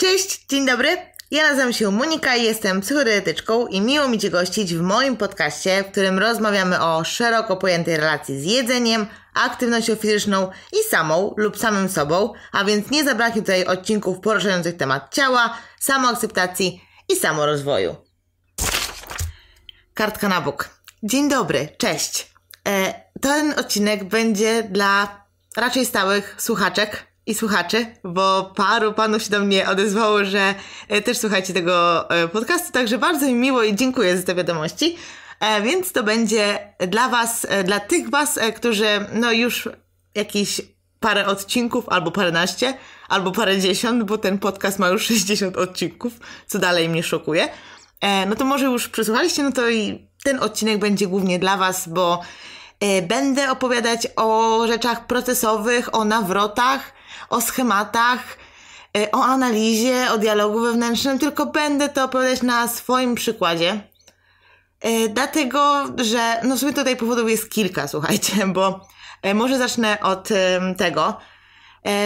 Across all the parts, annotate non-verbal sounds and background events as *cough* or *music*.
Cześć, dzień dobry. Ja nazywam się Monika i jestem psychodietetyczką i miło mi Cię gościć w moim podcaście, w którym rozmawiamy o szeroko pojętej relacji z jedzeniem, aktywnością fizyczną i samą lub samym sobą, a więc nie zabraknie tutaj odcinków poruszających temat ciała, samoakceptacji i samorozwoju. Kartka na bok. Dzień dobry, cześć. E, ten odcinek będzie dla raczej stałych słuchaczek, i słuchaczy, bo paru panów się do mnie odezwało, że e, też słuchajcie tego e, podcastu, także bardzo mi miło i dziękuję za te wiadomości. E, więc to będzie dla Was, dla tych Was, którzy no już jakieś parę odcinków, albo paręnaście, albo parę dziesiąt, bo ten podcast ma już 60 *laughs* odcinków, co dalej mnie szokuje. No to może już przesłuchaliście, no to i ten odcinek będzie głównie dla Was, bo będę opowiadać o rzeczach procesowych, o nawrotach, o schematach, e, o analizie, o dialogu wewnętrznym, tylko będę to opowiadać na swoim przykładzie. E, dlatego, że no sobie tutaj powodów jest kilka, słuchajcie, *laughs* bo e, może zacznę od tego,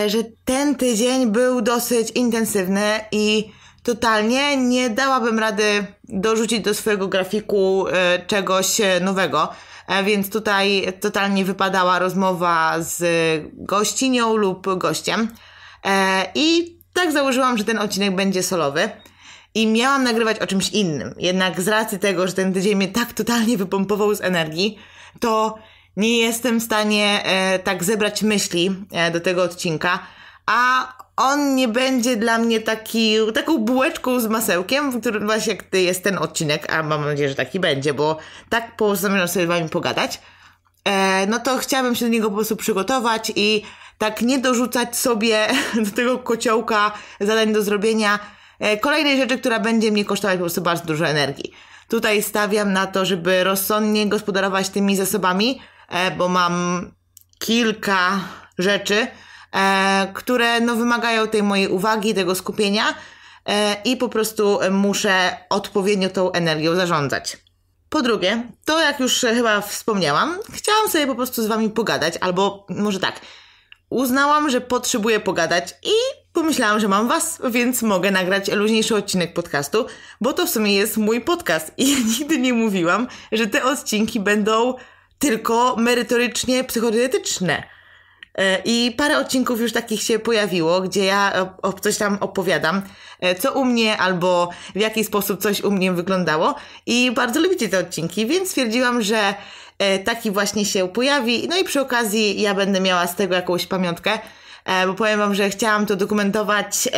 że ten tydzień był dosyć intensywny i totalnie nie dałabym rady dorzucić do swojego grafiku czegoś nowego. E, więc tutaj totalnie wypadała rozmowa z gościnią lub gościem. E, I tak założyłam, że ten odcinek będzie solowy. I miałam nagrywać o czymś innym. Jednak z racji tego, że ten tydzień mnie tak totalnie wypompował z energii, to nie jestem w stanie e, tak zebrać myśli do tego odcinka. A on nie będzie dla mnie taki, taką bułeczką z masełkiem, którym właśnie jest ten odcinek, a mam nadzieję, że taki będzie, bo tak postanowiłam sobie z wami pogadać, e, no to chciałabym się do niego po prostu przygotować i tak nie dorzucać sobie *laughs* do tego kociołka zadań do zrobienia e, kolejnej rzeczy, która będzie mnie kosztować po prostu bardzo dużo energii. Tutaj stawiam na to, żeby rozsądnie gospodarować tymi zasobami, e, bo mam kilka rzeczy, E, które no, wymagają tej mojej uwagi, tego skupienia e, i po prostu muszę odpowiednio tą energią zarządzać. Po drugie, to jak już chyba wspomniałam, chciałam sobie po prostu z wami pogadać, albo może tak, uznałam, że potrzebuję pogadać i pomyślałam, że mam was, więc mogę nagrać luźniejszy odcinek podcastu, bo to w sumie jest mój podcast i *laughs* ja nigdy nie mówiłam, że te odcinki będą tylko merytorycznie psychodietetyczne. E, I parę odcinków już takich się pojawiło, gdzie ja e, coś tam opowiadam, e, co u mnie albo w jaki sposób coś u mnie wyglądało. I bardzo lubicie te odcinki, więc stwierdziłam, że taki właśnie się pojawi. No i przy okazji ja będę miała z tego jakąś pamiątkę, bo powiem Wam, że chciałam to dokumentować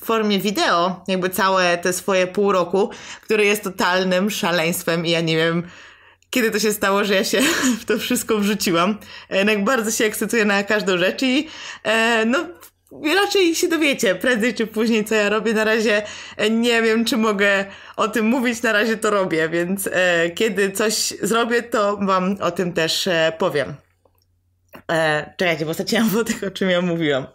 w formie wideo, jakby całe te swoje pół roku, które jest totalnym szaleństwem i ja nie wiem, kiedy to się stało, że ja się *laughs* w to wszystko wrzuciłam. Jak bardzo się ekscytuję na każdą rzecz i e, no raczej się dowiecie prędzej czy później, co ja robię. Na razie nie wiem, czy mogę o tym mówić, na razie to robię, więc e, kiedy coś zrobię, to wam o tym też e, powiem. E, czekajcie, bo straciłam wątek, o czym ja mówiłam.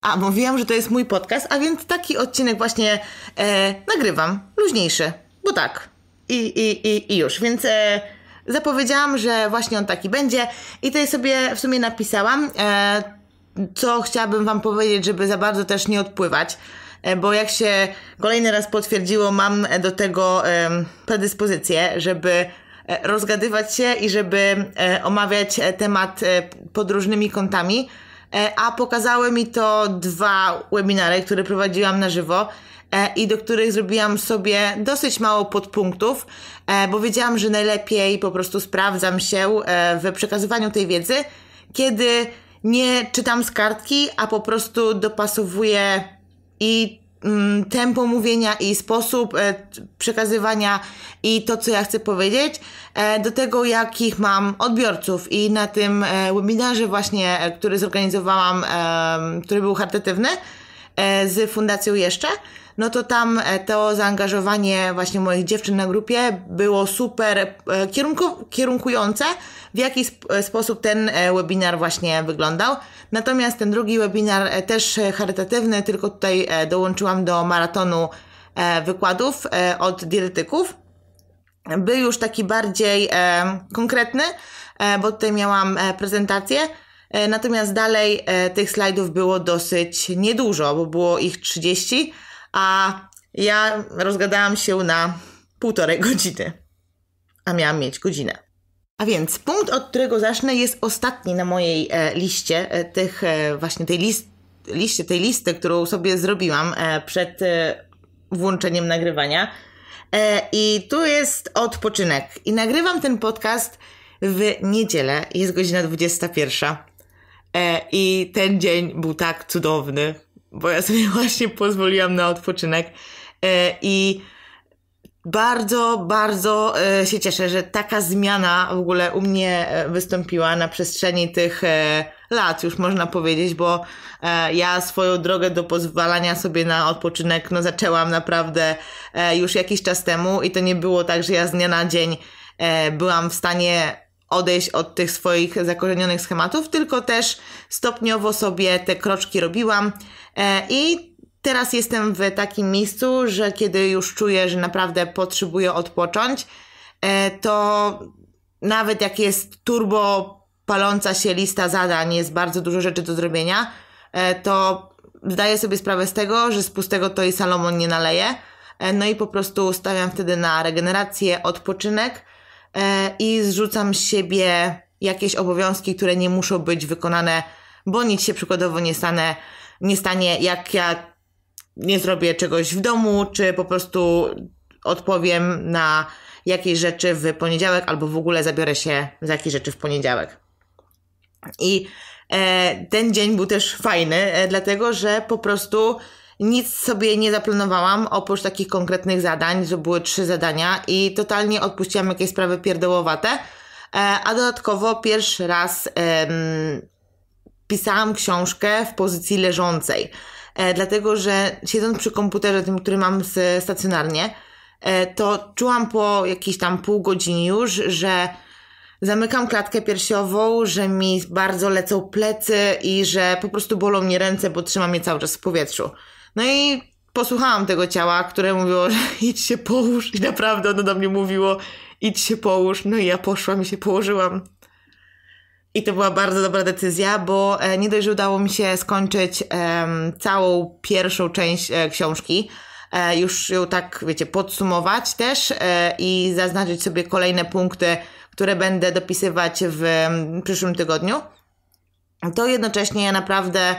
A, mówiłam, że to jest mój podcast, a więc taki odcinek właśnie e, nagrywam, luźniejszy, bo tak. I, i, i, i już, więc... E, zapowiedziałam, że właśnie on taki będzie i tutaj sobie w sumie napisałam, e, co chciałabym Wam powiedzieć, żeby za bardzo też nie odpływać, e, bo jak się kolejny raz potwierdziło, mam do tego e, predyspozycję, żeby rozgadywać się i żeby omawiać temat pod różnymi kątami, a pokazały mi to dwa webinary, które prowadziłam na żywo E, i do których zrobiłam sobie dosyć mało podpunktów, e, bo wiedziałam, że najlepiej po prostu sprawdzam się e, w przekazywaniu tej wiedzy, kiedy nie czytam z kartki, a po prostu dopasowuję i mm, tempo mówienia i sposób przekazywania i to, co ja chcę powiedzieć, do tego, jakich mam odbiorców. I na tym webinarze właśnie, który zorganizowałam, który był charytatywny, E, z fundacją jeszcze, no to tam e, to zaangażowanie właśnie moich dziewczyn na grupie było super e, kierunku, kierunkujące, w jaki sposób ten webinar właśnie wyglądał. Natomiast ten drugi webinar też charytatywny, tylko tutaj dołączyłam do maratonu wykładów od dietetyków. Był już taki bardziej konkretny, bo tutaj miałam prezentację E, natomiast dalej e, tych slajdów było dosyć niedużo, bo było ich 30, a ja rozgadałam się na półtorej *laughs* godziny, a miałam mieć godzinę. A więc punkt, od którego zacznę, jest ostatni na mojej e, liście tych właśnie tej list, liście, tej listy, którą sobie zrobiłam przed włączeniem nagrywania. I tu jest odpoczynek. I nagrywam ten podcast w niedzielę, jest godzina 21. E, I ten dzień był tak cudowny, bo ja sobie *laughs* właśnie pozwoliłam na odpoczynek. E, I bardzo, bardzo e, się cieszę, że taka zmiana w ogóle u mnie wystąpiła na przestrzeni tych lat, już można powiedzieć, bo ja swoją drogę do pozwalania sobie na odpoczynek no, zaczęłam naprawdę już jakiś czas temu i to nie było tak, że ja z dnia na dzień byłam w stanie odejść od tych swoich zakorzenionych schematów, tylko też stopniowo sobie te kroczki robiłam e, i teraz jestem w takim miejscu, że kiedy już czuję, że naprawdę potrzebuję odpocząć, e, to nawet jak jest turbo paląca się lista zadań, jest bardzo dużo rzeczy do zrobienia, e, to zdaję sobie sprawę z tego, że z pustego to i Salomon nie naleje. No i po prostu stawiam wtedy na regenerację, odpoczynek E, i zrzucam z siebie jakieś obowiązki, które nie muszą być wykonane, bo nic się przykładowo nie, stanę, nie stanie, jak ja nie zrobię czegoś w domu, czy po prostu odpowiem na jakieś rzeczy w poniedziałek, albo w ogóle zabiorę się za jakieś rzeczy w poniedziałek. I e, ten dzień był też fajny, e, dlatego że po prostu nic sobie nie zaplanowałam, oprócz takich konkretnych zadań, że były trzy zadania i totalnie odpuściłam jakieś sprawy pierdołowate. E, a dodatkowo pierwszy raz pisałam książkę w pozycji leżącej, e, dlatego że siedząc przy komputerze, tym, który mam stacjonarnie, e, to czułam po jakiejś tam pół godziny już, że zamykam klatkę piersiową, że mi bardzo lecą plecy i że po prostu bolą mnie ręce, bo trzymam je cały czas w powietrzu. No i posłuchałam tego ciała, które mówiło, *laughs* że idź się połóż i naprawdę ono do mnie mówiło idź się połóż. No i ja poszłam i się położyłam. I to była bardzo dobra decyzja, bo e, nie dość, że udało mi się skończyć um, całą pierwszą część e, książki, e, już ją tak, wiecie, podsumować też e, i zaznaczyć sobie kolejne punkty, które będę dopisywać w, w przyszłym tygodniu. To jednocześnie ja naprawdę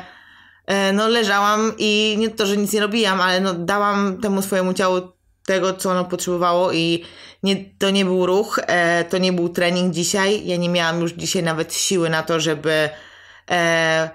E, no leżałam i nie to, że nic nie robiłam, ale no dałam temu swojemu ciału tego, co ono potrzebowało i nie, to nie był ruch, e, to nie był trening dzisiaj. Ja nie miałam już dzisiaj nawet siły na to, żeby e,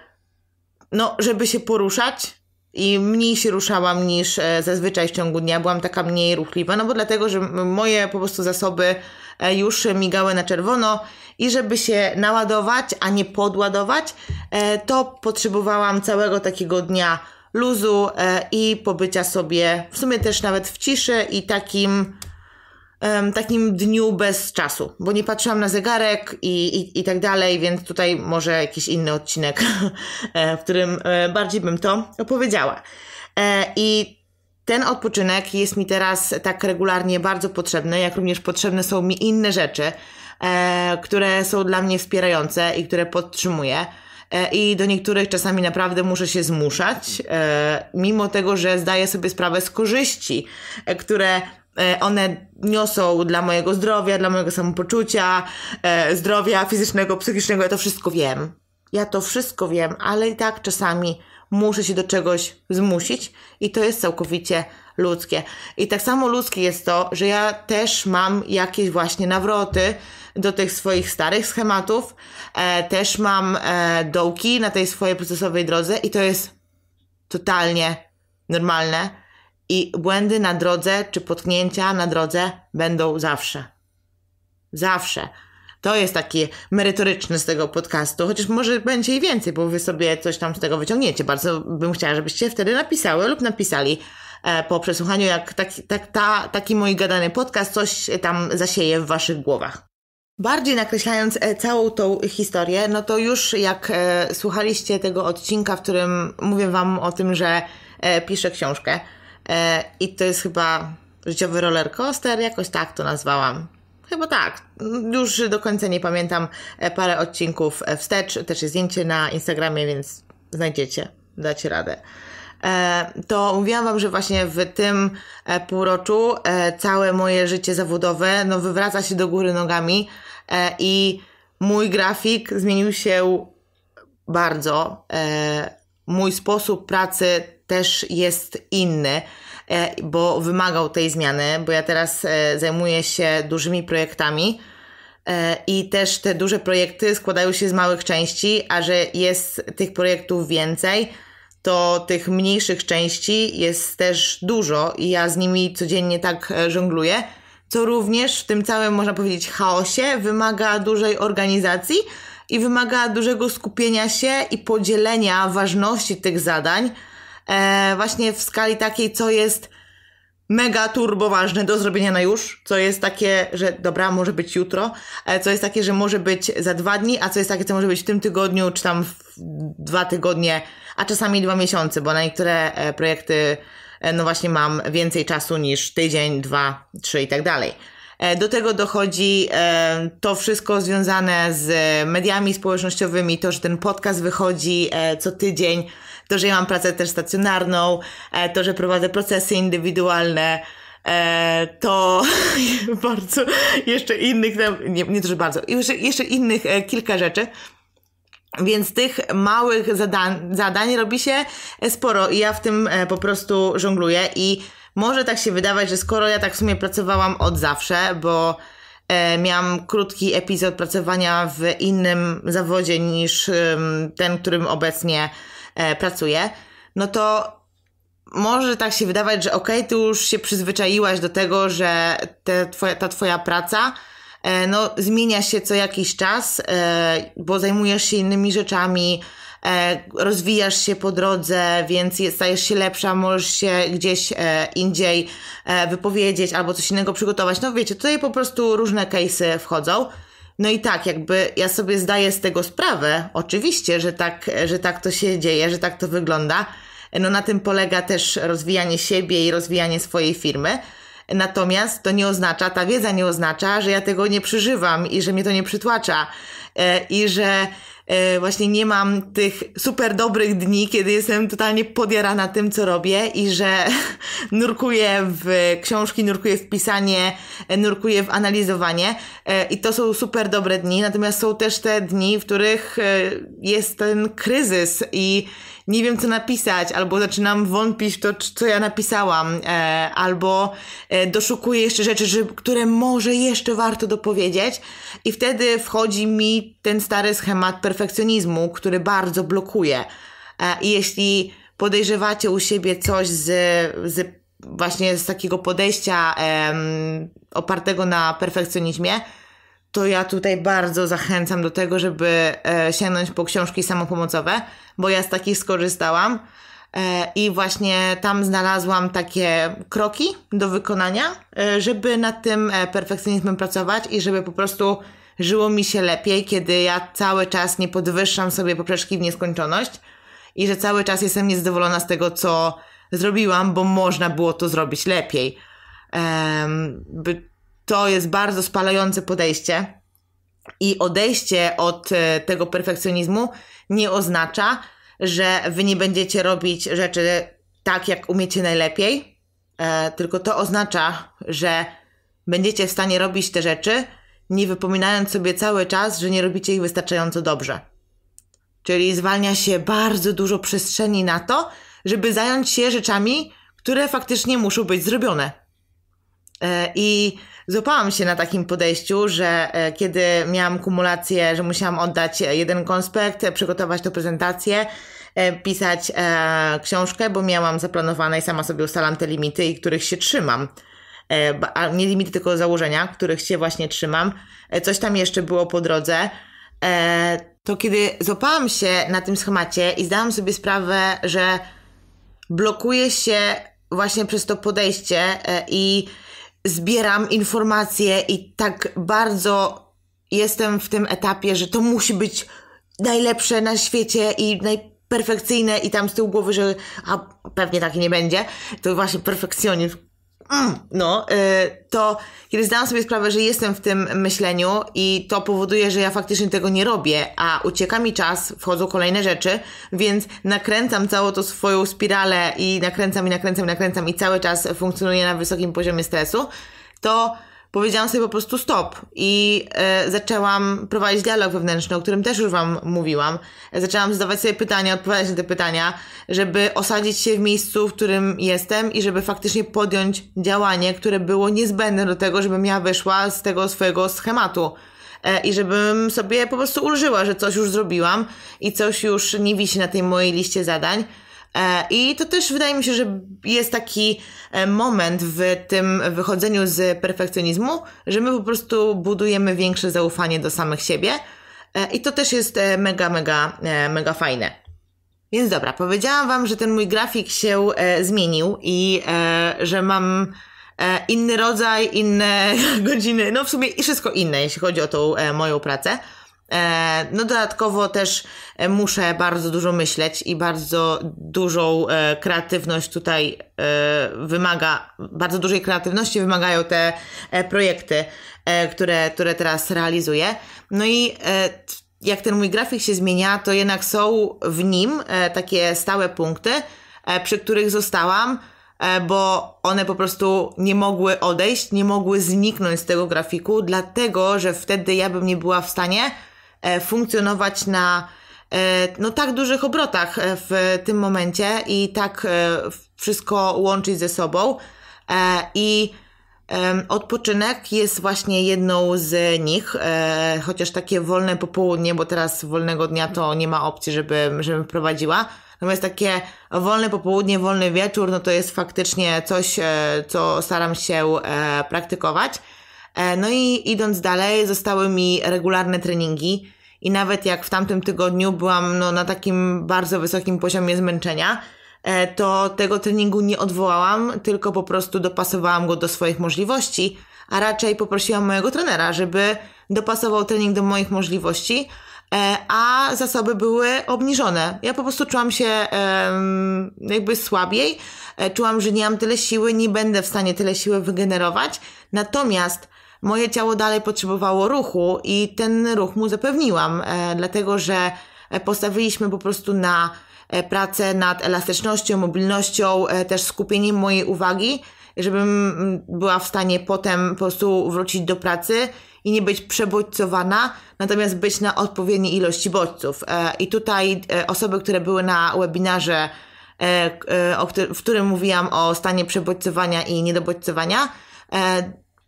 no, żeby się poruszać, i mniej się ruszałam niż e, zazwyczaj w ciągu dnia. Byłam taka mniej ruchliwa, no bo dlatego, że moje po prostu zasoby e, już migały na czerwono i żeby się naładować, a nie podładować, e, to potrzebowałam całego takiego dnia luzu i pobycia sobie w sumie też nawet w ciszy i takim um, takim dniu bez czasu, bo nie patrzyłam na zegarek i, i, i tak dalej, więc tutaj może jakiś inny odcinek, *laughs* e, w którym e, bardziej bym to opowiedziała. E, I ten odpoczynek jest mi teraz tak regularnie bardzo potrzebny, jak również potrzebne są mi inne rzeczy, które są dla mnie wspierające i które podtrzymuję. I do niektórych czasami naprawdę muszę się zmuszać, mimo tego, że zdaję sobie sprawę z korzyści, które E, one niosą dla mojego zdrowia, dla mojego samopoczucia, e, zdrowia fizycznego, psychicznego, ja to wszystko wiem. Ja to wszystko wiem, ale i tak czasami muszę się do czegoś zmusić i to jest całkowicie ludzkie. I tak samo ludzkie jest to, że ja też mam jakieś właśnie nawroty do tych swoich starych schematów, e, też mam e, dołki na tej swojej procesowej drodze i to jest totalnie normalne i błędy na drodze, czy potknięcia na drodze będą zawsze. Zawsze. To jest taki merytoryczny z tego podcastu, chociaż może będzie i więcej, bo wy sobie coś tam z tego wyciągniecie. Bardzo bym chciała, żebyście wtedy napisały lub napisali e, po przesłuchaniu, jak taki, tak, ta, taki mój gadany podcast coś tam zasieje w waszych głowach. Bardziej nakreślając e, całą tą historię, no to już jak e, słuchaliście tego odcinka, w którym mówię wam o tym, że e, piszę książkę, E, I to jest chyba życiowy roller coaster, jakoś tak to nazwałam. Chyba tak. Już do końca nie pamiętam. E, parę odcinków e, wstecz, też jest zdjęcie na Instagramie, więc znajdziecie, dacie radę. To mówiłam Wam, że właśnie w tym półroczu całe moje życie zawodowe no, wywraca się do góry nogami i mój grafik zmienił się bardzo. Mój sposób pracy też jest inny, e, bo wymagał tej zmiany, bo ja teraz e, zajmuję się dużymi projektami e, i też te duże projekty składają się z małych części, a że jest tych projektów więcej, to tych mniejszych części jest też dużo i ja z nimi codziennie tak żongluję, co również w tym całym, można powiedzieć, chaosie wymaga dużej organizacji i wymaga dużego skupienia się i podzielenia ważności tych zadań e, właśnie w skali takiej, co jest mega turbo ważne do zrobienia na już, co jest takie, że dobra, może być jutro, e, co jest takie, że może być za dwa dni, a co jest takie, co może być w tym tygodniu, czy tam w dwa tygodnie, a czasami dwa miesiące, bo na niektóre e, projekty, e, no właśnie mam więcej czasu niż tydzień, dwa, trzy i tak dalej. Do tego dochodzi to wszystko związane z mediami społecznościowymi, to, że ten podcast wychodzi co tydzień, to, że ja mam pracę też stacjonarną, e, to, że prowadzę procesy indywidualne, e, to *laughs* bardzo jeszcze innych, nie, nie to, że bardzo, jeszcze, jeszcze innych e, kilka rzeczy. Więc tych małych zadań, zadań robi się sporo i ja w tym po prostu żongluję i może tak się wydawać, że skoro ja tak w sumie pracowałam od zawsze, bo miałam krótki epizod pracowania w innym zawodzie niż ten, którym obecnie E, pracuje, no to może tak się wydawać, że okej, okay, ty już się przyzwyczaiłaś do tego, że te twoja, ta twoja praca e, no, zmienia się co jakiś czas, e, bo zajmujesz się innymi rzeczami, rozwijasz się po drodze, więc stajesz się lepsza, możesz się gdzieś indziej wypowiedzieć albo coś innego przygotować. No wiecie, tutaj po prostu różne case'y wchodzą. No i tak, jakby ja sobie zdaję z tego sprawę, oczywiście, że tak, że tak to się dzieje, że tak to wygląda. No na tym polega też rozwijanie siebie i rozwijanie swojej firmy. Natomiast to nie oznacza, ta wiedza nie oznacza, że ja tego nie przeżywam i że mnie to nie przytłacza e, i że E, właśnie nie mam tych super dobrych dni, kiedy jestem totalnie podjarana tym, co robię i że *laughs* nurkuję w książki, nurkuję w pisanie, e, nurkuję w analizowanie e, i to są super dobre dni, natomiast są też te dni, w których jest ten kryzys i nie wiem co napisać, albo zaczynam wątpić w to, co ja napisałam, e, albo e, doszukuję jeszcze rzeczy, że, które może jeszcze warto dopowiedzieć, i wtedy wchodzi mi ten stary schemat perfekcjonizmu, który bardzo blokuje. E, jeśli podejrzewacie u siebie coś z, z właśnie z takiego podejścia opartego na perfekcjonizmie, to ja tutaj bardzo zachęcam do tego, żeby e, sięgnąć po książki samopomocowe, bo ja z takich skorzystałam e, i właśnie tam znalazłam takie kroki do wykonania, e, żeby nad tym perfekcjonizmem pracować i żeby po prostu żyło mi się lepiej, kiedy ja cały czas nie podwyższam sobie poprzeczki w nieskończoność i że cały czas jestem niezadowolona z tego, co zrobiłam, bo można było to zrobić lepiej. by, to jest bardzo spalające podejście. I odejście od e, tego perfekcjonizmu nie oznacza, że wy nie będziecie robić rzeczy tak, jak umiecie najlepiej, e, tylko to oznacza, że będziecie w stanie robić te rzeczy, nie wypominając sobie cały czas, że nie robicie ich wystarczająco dobrze. Czyli zwalnia się bardzo dużo przestrzeni na to, żeby zająć się rzeczami, które faktycznie muszą być zrobione. E, I złapałam się na takim podejściu, że e, kiedy miałam kumulację, że musiałam oddać e, jeden konspekt, e, przygotować tę prezentację, pisać książkę, bo miałam zaplanowane i sama sobie ustalam te limity i których się trzymam. Nie limity, tylko założenia, których się właśnie trzymam. Coś tam jeszcze było po drodze. To kiedy złapałam się na tym schemacie i zdałam sobie sprawę, że blokuje się właśnie przez to podejście i zbieram informacje i tak bardzo jestem w tym etapie, że to musi być najlepsze na świecie i najperfekcyjne i tam z tyłu głowy, że a pewnie tak nie będzie, to właśnie perfekcjonizm no, y, to kiedy zdałam sobie sprawę, że jestem w tym myśleniu i to powoduje, że ja faktycznie tego nie robię, a ucieka mi czas, wchodzą kolejne rzeczy, więc nakręcam całą tą swoją spiralę i nakręcam i nakręcam i nakręcam i cały czas funkcjonuję na wysokim poziomie stresu, to powiedziałam sobie po prostu stop i e, zaczęłam prowadzić dialog wewnętrzny, o którym też już Wam mówiłam. Zaczęłam zadawać sobie pytania, odpowiadać na te pytania, żeby osadzić się w miejscu, w którym jestem i żeby faktycznie podjąć działanie, które było niezbędne do tego, żebym ja wyszła z tego swojego schematu e, i żebym sobie po prostu ulżyła, że coś już zrobiłam i coś już nie wisi na tej mojej liście zadań. E, I to też wydaje mi się, że jest taki e, moment w tym wychodzeniu z perfekcjonizmu, że my po prostu budujemy większe zaufanie do samych siebie. E, I to też jest mega, mega, mega fajne. Więc dobra, powiedziałam Wam, że ten mój grafik się e, zmienił i e, że mam e, inny rodzaj, inne *laughs* godziny, no w sumie i wszystko inne, jeśli chodzi o tą moją pracę. E, no dodatkowo też e, muszę bardzo dużo myśleć i bardzo dużą e, kreatywność tutaj wymaga, bardzo dużej kreatywności wymagają te projekty, które, które teraz realizuję. No i jak ten mój grafik się zmienia, to jednak są w nim takie stałe punkty, przy których zostałam, bo one po prostu nie mogły odejść, nie mogły zniknąć z tego grafiku, dlatego że wtedy ja bym nie była w stanie E, funkcjonować na e, no, tak dużych obrotach e, w tym momencie i tak wszystko łączyć ze sobą. I Odpoczynek jest właśnie jedną z nich, chociaż takie wolne popołudnie, bo teraz wolnego dnia to nie ma opcji, żeby, żebym wprowadziła. Natomiast takie wolne popołudnie, wolny wieczór, no to jest faktycznie coś, co staram się praktykować. E, no i idąc dalej, zostały mi regularne treningi. I nawet jak w tamtym tygodniu byłam no, na takim bardzo wysokim poziomie zmęczenia, e, to tego treningu nie odwołałam, tylko po prostu dopasowałam go do swoich możliwości, a raczej poprosiłam mojego trenera, żeby dopasował trening do moich możliwości, e, a zasoby były obniżone. Ja po prostu czułam się jakby słabiej, czułam, że nie mam tyle siły, nie będę w stanie tyle siły wygenerować. Natomiast moje ciało dalej potrzebowało ruchu i ten ruch mu zapewniłam, e, dlatego że e, postawiliśmy po prostu na e, pracę nad elastycznością, mobilnością, też skupieniem mojej uwagi, żebym mm, była w stanie potem po prostu wrócić do pracy i nie być przebodźcowana, natomiast być na odpowiedniej ilości bodźców. I tutaj osoby, które były na webinarze, w którym mówiłam o stanie przebodźcowania i niedobodźcowania,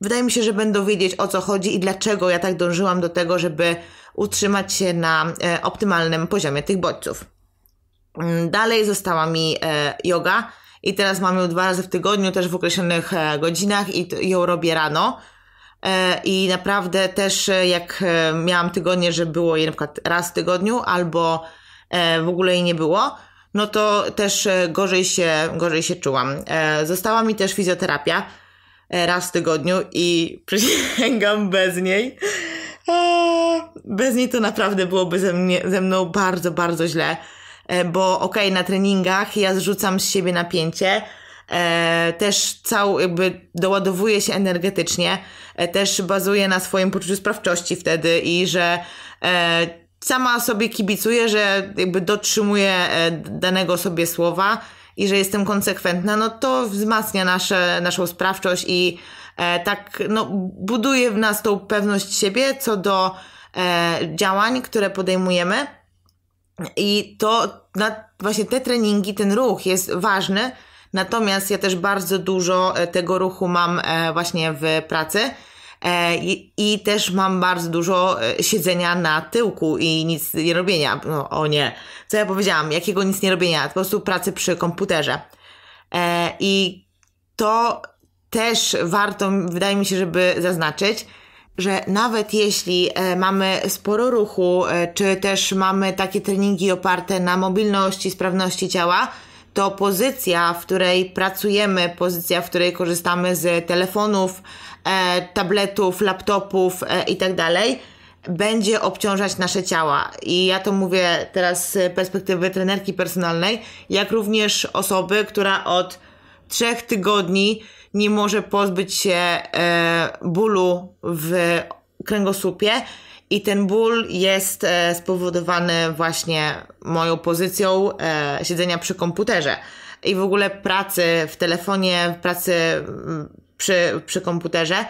wydaje mi się, że będą wiedzieć o co chodzi i dlaczego ja tak dążyłam do tego, żeby utrzymać się na e, optymalnym poziomie tych bodźców. Mm, dalej została mi e, yoga i teraz mam ją dwa razy w tygodniu, też w określonych e, godzinach i, ją robię rano. E, I naprawdę też e, jak e, miałam tygodnie, że było jej na przykład raz w tygodniu albo w ogóle jej nie było, no to też gorzej się, gorzej się czułam. Została mi też fizjoterapia, raz w tygodniu i *laughs* przysięgam bez niej. Bez niej to naprawdę byłoby ze, mnie, ze mną bardzo, bardzo źle, e, bo okej, okay, na treningach ja zrzucam z siebie napięcie, e, też cał, jakby doładowuję się energetycznie, e, też bazuję na swoim poczuciu sprawczości wtedy i że sama sobie kibicuję, że jakby dotrzymuję danego sobie słowa i że jestem konsekwentna, no to wzmacnia nasze, naszą sprawczość i e, tak no, buduje w nas tą pewność siebie co do e, działań, które podejmujemy. I to na, właśnie te treningi, ten ruch jest ważny. Natomiast ja też bardzo dużo e, tego ruchu mam e, właśnie w pracy E, I, i też mam bardzo dużo e, siedzenia na tyłku i nic nie robienia. No, o nie, co ja powiedziałam, jakiego nic nie robienia, po prostu pracy przy komputerze. E, I to też warto, wydaje mi się, żeby zaznaczyć, że nawet jeśli mamy sporo ruchu, czy też mamy takie treningi oparte na mobilności, sprawności ciała, to pozycja, w której pracujemy, pozycja, w której korzystamy z telefonów, e, tabletów, laptopów e, itd., tak będzie obciążać nasze ciała. I ja to mówię teraz z perspektywy trenerki personalnej, jak również osoby, która od trzech tygodni nie może pozbyć się e, bólu w kręgosłupie i ten ból jest e, spowodowany właśnie moją pozycją e, siedzenia przy komputerze i w ogóle pracy w telefonie, pracy mm, przy, przy komputerze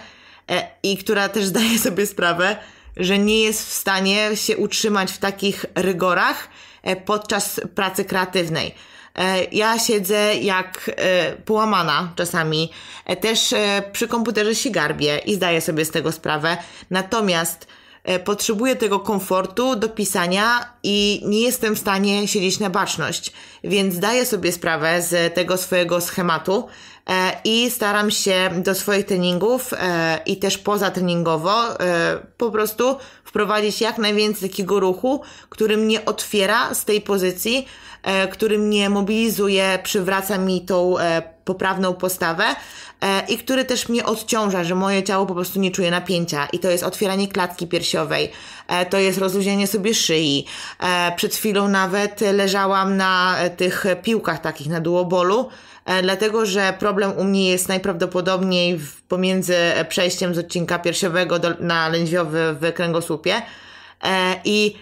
e, i która też *laughs* zdaje sobie sprawę, że nie jest w stanie się utrzymać w takich rygorach podczas pracy kreatywnej. Ja siedzę jak połamana czasami, też przy komputerze się garbię i zdaję sobie z tego sprawę. Natomiast E, potrzebuję tego komfortu do pisania i nie jestem w stanie siedzieć na baczność, więc daję sobie sprawę z tego swojego schematu e, i staram się do swoich treningów e, i też poza treningowo po prostu wprowadzić jak najwięcej takiego ruchu, który mnie otwiera z tej pozycji, E, który mnie mobilizuje, przywraca mi tą e, poprawną postawę e, i który też mnie odciąża, że moje ciało po prostu nie czuje napięcia. I to jest otwieranie klatki piersiowej, to jest rozluźnienie sobie szyi. Przed chwilą nawet leżałam na tych piłkach takich na duobolu, dlatego że problem u mnie jest najprawdopodobniej pomiędzy przejściem z odcinka piersiowego do, na lędźwiowy w kręgosłupie. I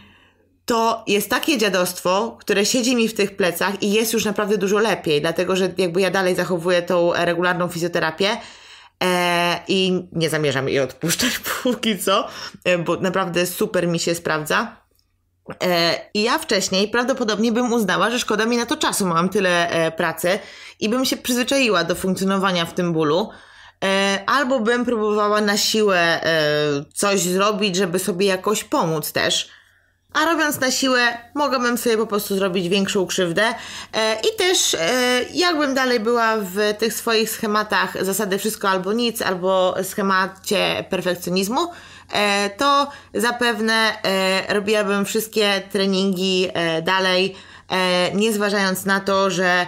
to jest takie dziadostwo, które siedzi mi w tych plecach i jest już naprawdę dużo lepiej, dlatego że jakby ja dalej zachowuję tą regularną fizjoterapię e, i nie zamierzam jej odpuszczać *laughs* póki co, e, bo naprawdę super mi się sprawdza. E, I ja wcześniej prawdopodobnie bym uznała, że szkoda mi na to czasu, mam tyle e, pracy i bym się przyzwyczaiła do funkcjonowania w tym bólu e, albo bym próbowała na siłę e, coś zrobić, żeby sobie jakoś pomóc też a robiąc na siłę, mogłabym sobie po prostu zrobić większą krzywdę. E, I też, e, jakbym dalej była w tych swoich schematach zasady wszystko albo nic, albo schemacie perfekcjonizmu, e, to zapewne e, robiłabym wszystkie treningi e, dalej, e, nie zważając na to, że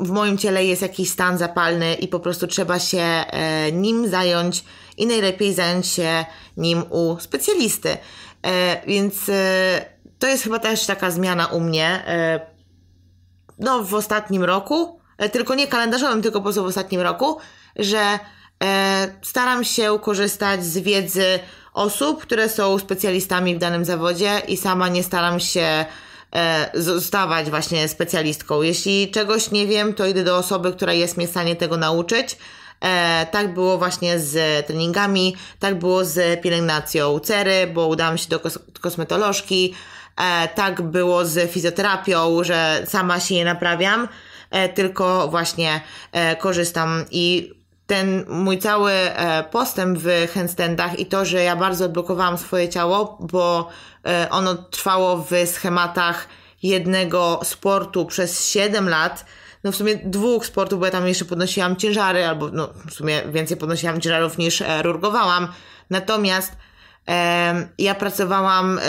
w moim ciele jest jakiś stan zapalny i po prostu trzeba się nim zająć i najlepiej zająć się nim u specjalisty. E, więc e, to jest chyba też taka zmiana u mnie. E, no, w ostatnim roku, tylko nie kalendarzowym, tylko po prostu w ostatnim roku, że staram się korzystać z wiedzy osób, które są specjalistami w danym zawodzie i sama nie staram się zostawać właśnie specjalistką. Jeśli czegoś nie wiem, to idę do osoby, która jest mnie w stanie tego nauczyć E, tak było właśnie z treningami, tak było z pielęgnacją cery, bo udałam się do kos kosmetolożki, e, tak było z fizjoterapią, że sama się nie naprawiam, e, tylko właśnie korzystam i ten mój cały postęp w handstandach i to, że ja bardzo odblokowałam swoje ciało, bo ono trwało w schematach jednego sportu przez 7 lat, no w sumie dwóch sportów, bo ja tam jeszcze podnosiłam ciężary, albo no w sumie więcej podnosiłam ciężarów niż e, rurgowałam. Natomiast e, ja pracowałam e,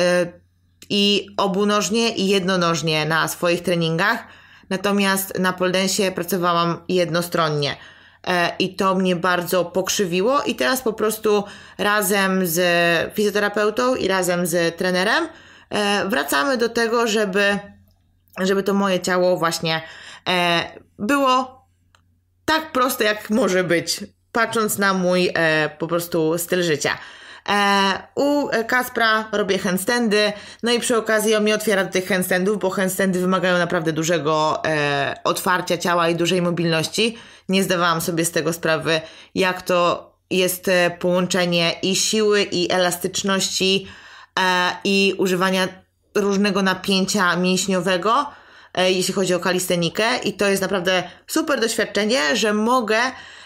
i obunożnie i jednonożnie na swoich treningach, natomiast na poldensie pracowałam jednostronnie. E, I to mnie bardzo pokrzywiło, i teraz po prostu razem z fizjoterapeutą i razem z trenerem e, wracamy do tego, żeby, żeby to moje ciało właśnie E, było tak proste, jak może być, patrząc na mój e, po prostu styl życia. E, u Kaspra robię handstandy, no i przy okazji on mi otwiera do tych handstandów, bo handstandy wymagają naprawdę dużego otwarcia ciała i dużej mobilności. Nie zdawałam sobie z tego sprawy, jak to jest połączenie i siły, i elastyczności, i używania różnego napięcia mięśniowego E, jeśli chodzi o kalistenikę i to jest naprawdę super doświadczenie, że mogę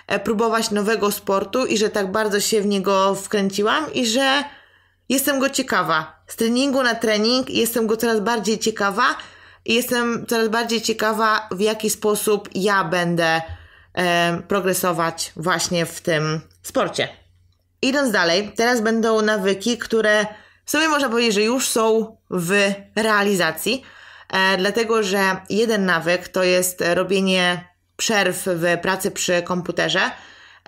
e, próbować nowego sportu i że tak bardzo się w niego wkręciłam i że jestem go ciekawa. Z treningu na trening jestem go coraz bardziej ciekawa i jestem coraz bardziej ciekawa, w jaki sposób ja będę e, progresować właśnie w tym sporcie. Idąc dalej, teraz będą nawyki, które sobie można powiedzieć, że już są w realizacji E, dlatego że jeden nawyk to jest robienie przerw w pracy przy komputerze,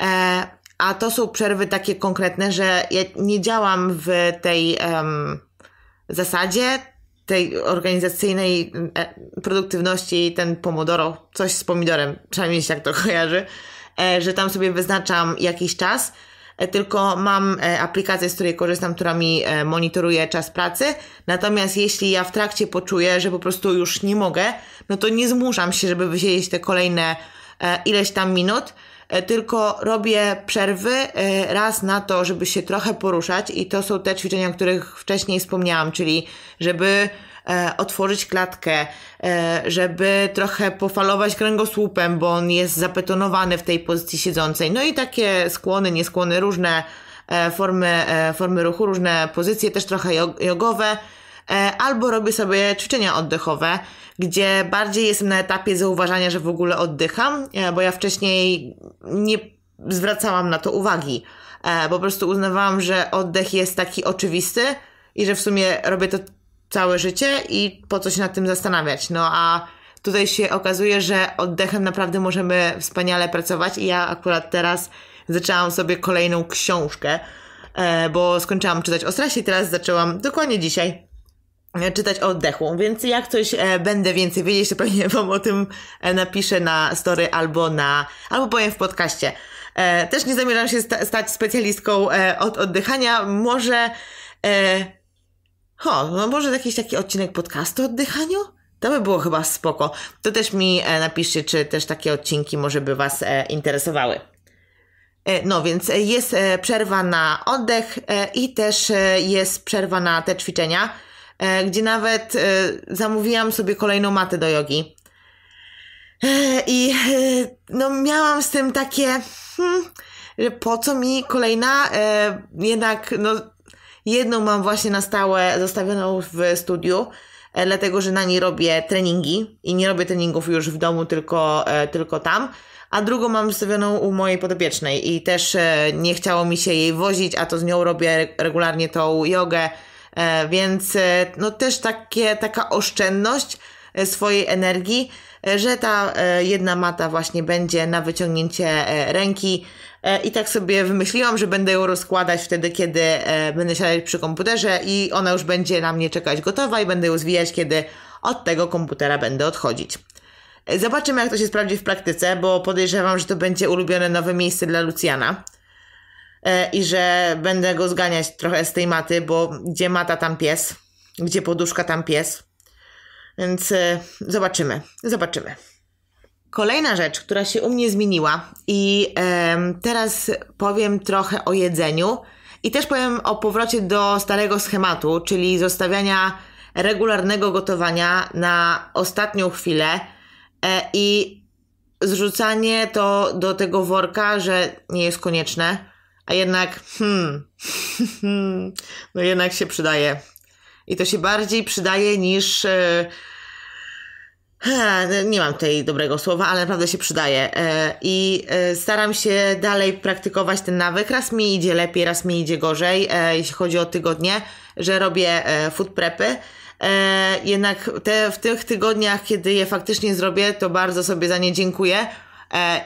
e, a to są przerwy takie konkretne, że ja nie działam w tej um, zasadzie tej organizacyjnej e, produktywności, ten pomodoro, coś z pomidorem, przynajmniej się tak to kojarzy, że tam sobie wyznaczam jakiś czas E, tylko mam e, aplikację, z której korzystam, która mi e, monitoruje czas pracy. Natomiast jeśli ja w trakcie poczuję, że po prostu już nie mogę, no to nie zmuszam się, żeby wysiedzieć te kolejne ileś tam minut, tylko robię przerwy raz na to, żeby się trochę poruszać i to są te ćwiczenia, o których wcześniej wspomniałam, czyli żeby E, otworzyć klatkę, e, żeby trochę pofalować kręgosłupem, bo on jest zapetonowany w tej pozycji siedzącej. No i takie skłony, nieskłony, różne e, formy, formy ruchu, różne pozycje, też trochę jogowe. Albo robię sobie ćwiczenia oddechowe, gdzie bardziej jestem na etapie zauważania, że w ogóle oddycham, bo ja wcześniej nie zwracałam na to uwagi. Po prostu uznawałam, że oddech jest taki oczywisty i że w sumie robię to całe życie i po coś nad tym zastanawiać. No a tutaj się okazuje, że oddechem naprawdę możemy wspaniale pracować i ja akurat teraz zaczęłam sobie kolejną książkę, e, bo skończyłam czytać o stresie i teraz zaczęłam dokładnie dzisiaj e, czytać o oddechu, więc jak coś e, będę więcej wiedzieć, to pewnie *laughs* Wam o tym napiszę na story albo na, albo powiem w podcaście. też nie zamierzam się stać specjalistką od oddychania, może Ho, no może jakiś taki odcinek podcastu o oddychaniu? To by było chyba spoko. To też mi e, napiszcie, czy też takie odcinki może by Was e, interesowały. E, no więc e, jest e, przerwa na oddech e, i też jest przerwa na te ćwiczenia, gdzie nawet zamówiłam sobie kolejną matę do jogi. I no miałam z tym takie, hmm, po co mi kolejna, jednak no Jedną mam właśnie na stałe zostawioną w studiu, e, dlatego że na niej robię treningi i nie robię treningów już w domu, tylko, e, tylko tam. A drugą mam zostawioną u mojej podobiecznej i też e, nie chciało mi się jej wozić, a to z nią robię regularnie tą jogę, więc no też takie, taka oszczędność swojej energii, że ta jedna mata właśnie będzie na wyciągnięcie ręki, E, I tak sobie wymyśliłam, że będę ją rozkładać wtedy, kiedy e, będę siadać przy komputerze i ona już będzie na mnie czekać gotowa i będę ją zwijać, kiedy od tego komputera będę odchodzić. E, zobaczymy, jak to się sprawdzi w praktyce, bo podejrzewam, że to będzie ulubione nowe miejsce dla Lucjana i że będę go zganiać trochę z tej maty, bo gdzie mata, tam pies, gdzie poduszka, tam pies. Więc zobaczymy, zobaczymy. Kolejna rzecz, która się u mnie zmieniła, i teraz powiem trochę o jedzeniu, i też powiem o powrocie do starego schematu, czyli zostawiania regularnego gotowania na ostatnią chwilę e, i zrzucanie to do tego worka, że nie jest konieczne, a jednak, hmm, *laughs* no jednak się przydaje. I to się bardziej przydaje niż. E, nie mam tej dobrego słowa, ale naprawdę się przydaje. E, I e, staram się dalej praktykować ten nawyk. Raz mi idzie lepiej, raz mi idzie gorzej, e, jeśli chodzi o tygodnie, że robię food prepy. Jednak te, w tych tygodniach, kiedy je faktycznie zrobię, to bardzo sobie za nie dziękuję.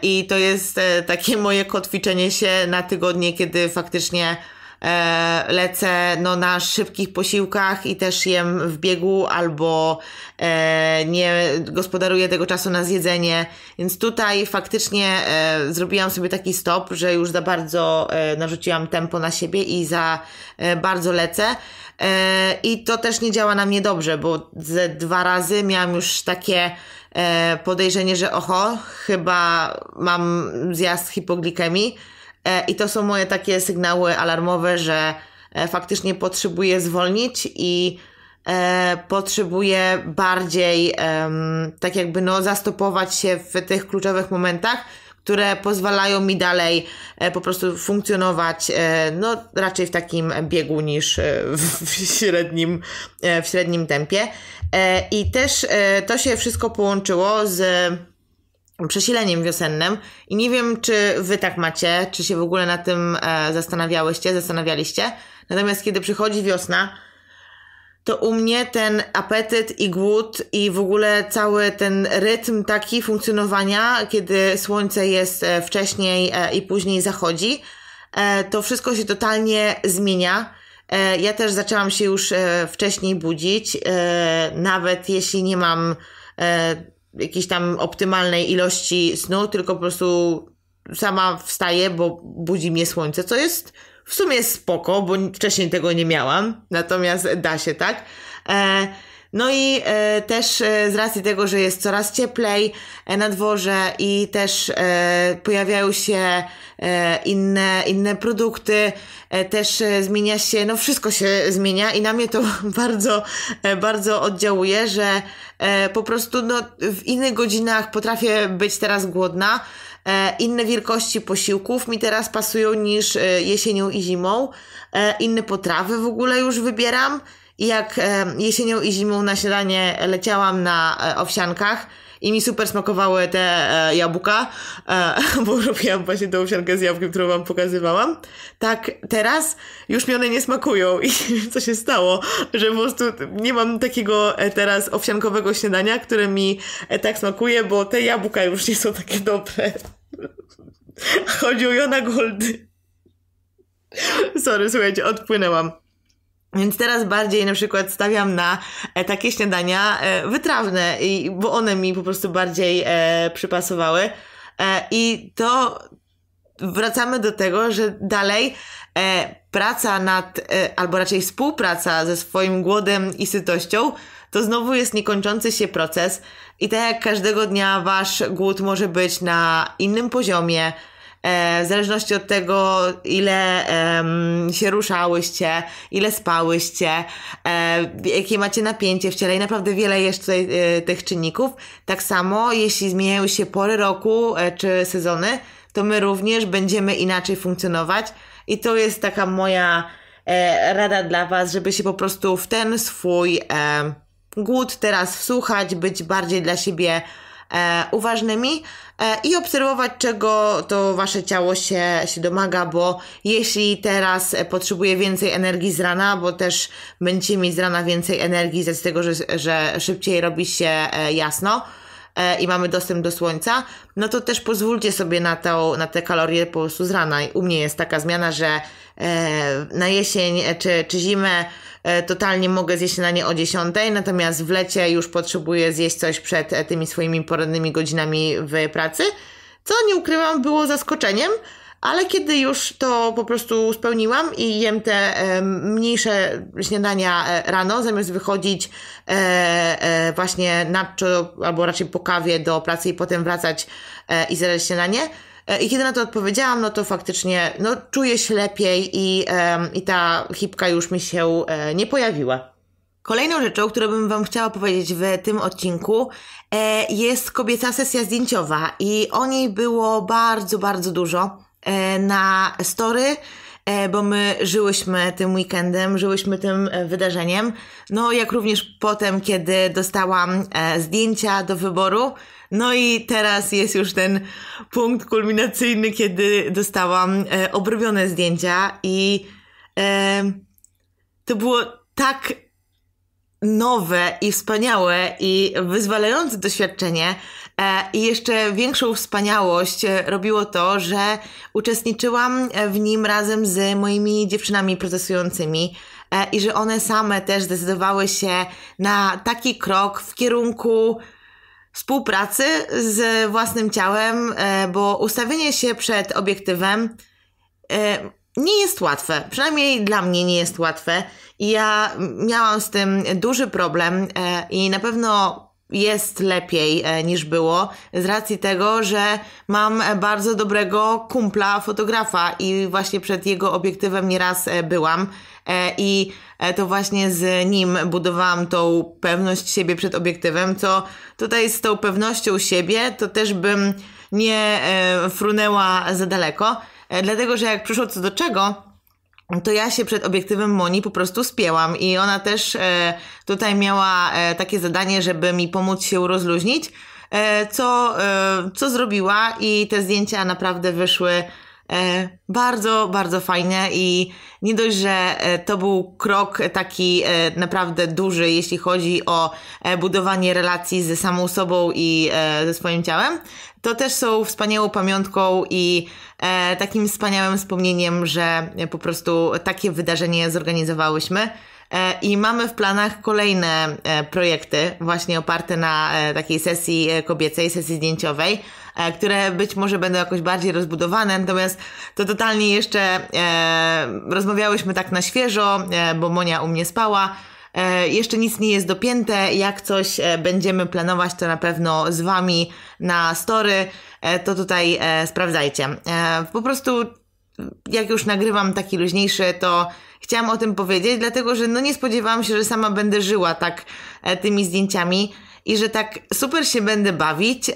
I to jest takie moje kotwiczenie się na tygodnie, kiedy faktycznie E, lecę no, na szybkich posiłkach i też jem w biegu albo e, nie gospodaruję tego czasu na zjedzenie. Więc tutaj faktycznie e, zrobiłam sobie taki stop, że już za bardzo narzuciłam tempo na siebie i za bardzo lecę. I to też nie działa na mnie dobrze, bo ze dwa razy miałam już takie podejrzenie, że oho, chyba mam zjazd hipoglikemii E, I to są moje takie sygnały alarmowe, że e, faktycznie potrzebuję zwolnić i e, potrzebuję bardziej tak jakby no zastopować się w tych kluczowych momentach, które pozwalają mi dalej po prostu funkcjonować no, raczej w takim biegu niż w średnim, w średnim tempie. I też to się wszystko połączyło z przesileniem wiosennym i nie wiem, czy wy tak macie, czy się w ogóle na tym e, zastanawiałyście, zastanawialiście. Natomiast kiedy przychodzi wiosna, to u mnie ten apetyt i głód i w ogóle cały ten rytm taki funkcjonowania, kiedy słońce jest e, wcześniej e, i później zachodzi, e, to wszystko się totalnie zmienia. Ja też zaczęłam się już wcześniej budzić, nawet jeśli nie mam jakiejś tam optymalnej ilości snu, tylko po prostu sama wstaję, bo budzi mnie słońce, co jest w sumie spoko, bo wcześniej tego nie miałam, natomiast da się, tak? E, no i e, też e, z racji tego, że jest coraz cieplej e, na dworze i też pojawiają się inne, inne produkty, też zmienia się, no wszystko się zmienia i na mnie to *laughs* bardzo, bardzo oddziałuje, że po prostu no, w innych godzinach potrafię być teraz głodna. Inne wielkości posiłków mi teraz pasują niż jesienią i zimą. Inne potrawy w ogóle już wybieram jak e, jesienią i zimą na śniadanie leciałam na e, owsiankach i mi super smakowały te e, jabłka, *laughs* bo robiłam właśnie tą owsiankę z jabłkiem, którą wam pokazywałam. Tak teraz już mi one nie smakują i *laughs* wiem co się stało, że po prostu nie mam takiego teraz owsiankowego śniadania, które mi tak smakuje, bo te jabłka już nie są takie dobre. *laughs* Chodzi o Jona Goldy. Sorry, słuchajcie, odpłynęłam. Więc teraz bardziej na przykład stawiam na e, takie śniadania e, wytrawne, bo one mi po prostu bardziej e, przypasowały. I to wracamy do tego, że dalej praca nad, albo raczej współpraca ze swoim głodem i sytością, to znowu jest niekończący się proces. I tak jak każdego dnia wasz głód może być na innym poziomie, E, w zależności od tego, ile się ruszałyście, ile spałyście, e, jakie macie napięcie w ciele i naprawdę wiele jest tutaj e, tych czynników. Tak samo, jeśli zmieniają się pory roku czy sezony, to my również będziemy inaczej funkcjonować. I to jest taka moja e, rada dla Was, żeby się po prostu w ten swój e, głód teraz wsłuchać, być bardziej dla siebie e, uważnymi e, i obserwować, czego to wasze ciało się, się domaga, bo jeśli teraz e, potrzebuje więcej energii z rana, bo też będziecie mieć z rana więcej energii z tego, że, że szybciej robi się e, jasno, e, i mamy dostęp do słońca, no to też pozwólcie sobie na, to, na te kalorie po prostu z rana. U mnie jest taka zmiana, że na jesień czy, czy zimę E, totalnie mogę zjeść na nie o 10, natomiast w lecie już potrzebuję zjeść coś przed e, tymi swoimi porannymi godzinami w pracy, co nie ukrywam było zaskoczeniem, ale kiedy już to po prostu spełniłam i jem te e, mniejsze śniadania rano, zamiast wychodzić właśnie na nadczo albo raczej po kawie do pracy i potem wracać i zjeść śniadanie, E, I kiedy na to odpowiedziałam, no to faktycznie no, czuję się lepiej i, i ta hipka już mi się e, nie pojawiła. Kolejną rzeczą, którą bym Wam chciała powiedzieć w tym odcinku, e, jest kobieca sesja zdjęciowa i o niej było bardzo, bardzo dużo na story E, bo my żyłyśmy tym weekendem, żyłyśmy tym e, wydarzeniem. No, jak również potem, kiedy dostałam e, zdjęcia do wyboru. No i teraz jest już ten punkt kulminacyjny, kiedy dostałam obrobione zdjęcia i to było tak nowe i wspaniałe i wyzwalające doświadczenie, E, I jeszcze większą wspaniałość e, robiło to, że uczestniczyłam e, w nim razem z moimi dziewczynami protestującymi i że one same też zdecydowały się na taki krok w kierunku współpracy z własnym ciałem, bo ustawienie się przed obiektywem nie jest łatwe. Przynajmniej dla mnie nie jest łatwe. I ja miałam z tym duży problem i na pewno jest lepiej e, niż było, z racji tego, że mam bardzo dobrego kumpla, fotografa i właśnie przed jego obiektywem nieraz e, byłam. E, I to właśnie z nim budowałam tą pewność siebie przed obiektywem, co tutaj z tą pewnością siebie to też bym nie frunęła za daleko, dlatego że jak przyszło co do czego, to ja się przed obiektywem Moni po prostu spięłam i ona też e, tutaj miała e, takie zadanie, żeby mi pomóc się rozluźnić, e, co, e, co zrobiła i te zdjęcia naprawdę wyszły E, bardzo, bardzo fajne i nie dość, że e, to był krok taki e, naprawdę duży, jeśli chodzi o budowanie relacji ze samą sobą i ze swoim ciałem, to też są wspaniałą pamiątką i takim wspaniałym wspomnieniem, że po prostu takie wydarzenie zorganizowałyśmy. E, I mamy w planach kolejne e, projekty, właśnie oparte na e, takiej sesji kobiecej, sesji zdjęciowej, które być może będą jakoś bardziej rozbudowane, natomiast to totalnie jeszcze rozmawiałyśmy tak na świeżo, bo Monia u mnie spała. Jeszcze nic nie jest dopięte. Jak coś będziemy planować, to na pewno z Wami na story. To tutaj sprawdzajcie. Po prostu, jak już nagrywam taki luźniejszy, to chciałam o tym powiedzieć, dlatego że no nie spodziewałam się, że sama będę żyła tak e, tymi zdjęciami i że tak super się będę bawić